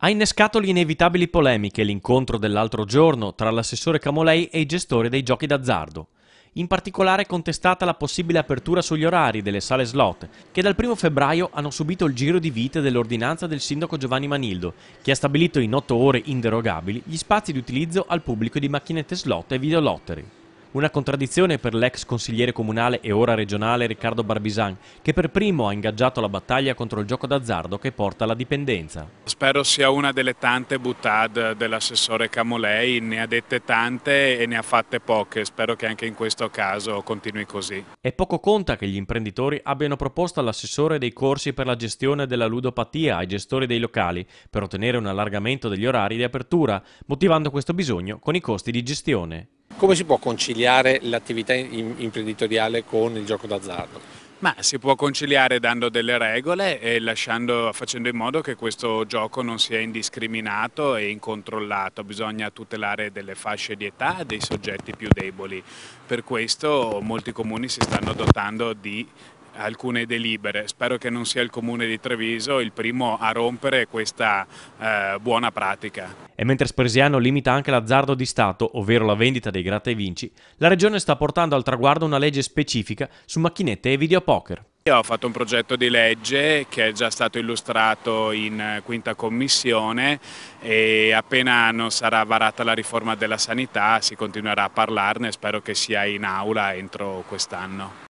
Ha innescato le inevitabili polemiche l'incontro dell'altro giorno tra l'assessore Camolei e i gestori dei giochi d'azzardo. In particolare è contestata la possibile apertura sugli orari delle sale slot, che dal 1 febbraio hanno subito il giro di vite dell'ordinanza del sindaco Giovanni Manildo, che ha stabilito in 8 ore inderogabili gli spazi di utilizzo al pubblico di macchinette slot e videolottery. Una contraddizione per l'ex consigliere comunale e ora regionale Riccardo Barbisan, che per primo ha ingaggiato la battaglia contro il gioco d'azzardo che porta alla dipendenza. Spero sia una delle tante butade dell'assessore Camolei, ne ha dette tante e ne ha fatte poche, spero che anche in questo caso continui così. E poco conta che gli imprenditori abbiano proposto all'assessore dei corsi per la gestione della ludopatia ai gestori dei locali per ottenere un allargamento degli orari di apertura, motivando questo bisogno con i costi di gestione. Come si può conciliare l'attività imprenditoriale con il gioco d'azzardo? Ma si può conciliare dando delle regole e lasciando, facendo in modo che questo gioco non sia indiscriminato e incontrollato. Bisogna tutelare delle fasce di età dei soggetti più deboli. Per questo molti comuni si stanno dotando di alcune delibere. Spero che non sia il comune di Treviso il primo a rompere questa eh, buona pratica. E mentre Spresiano limita anche l'azzardo di Stato, ovvero la vendita dei gratta e vinci, la Regione sta portando al traguardo una legge specifica su macchinette e videopoker. Io ho fatto un progetto di legge che è già stato illustrato in eh, quinta commissione e appena non sarà varata la riforma della sanità si continuerà a parlarne spero che sia in aula entro quest'anno.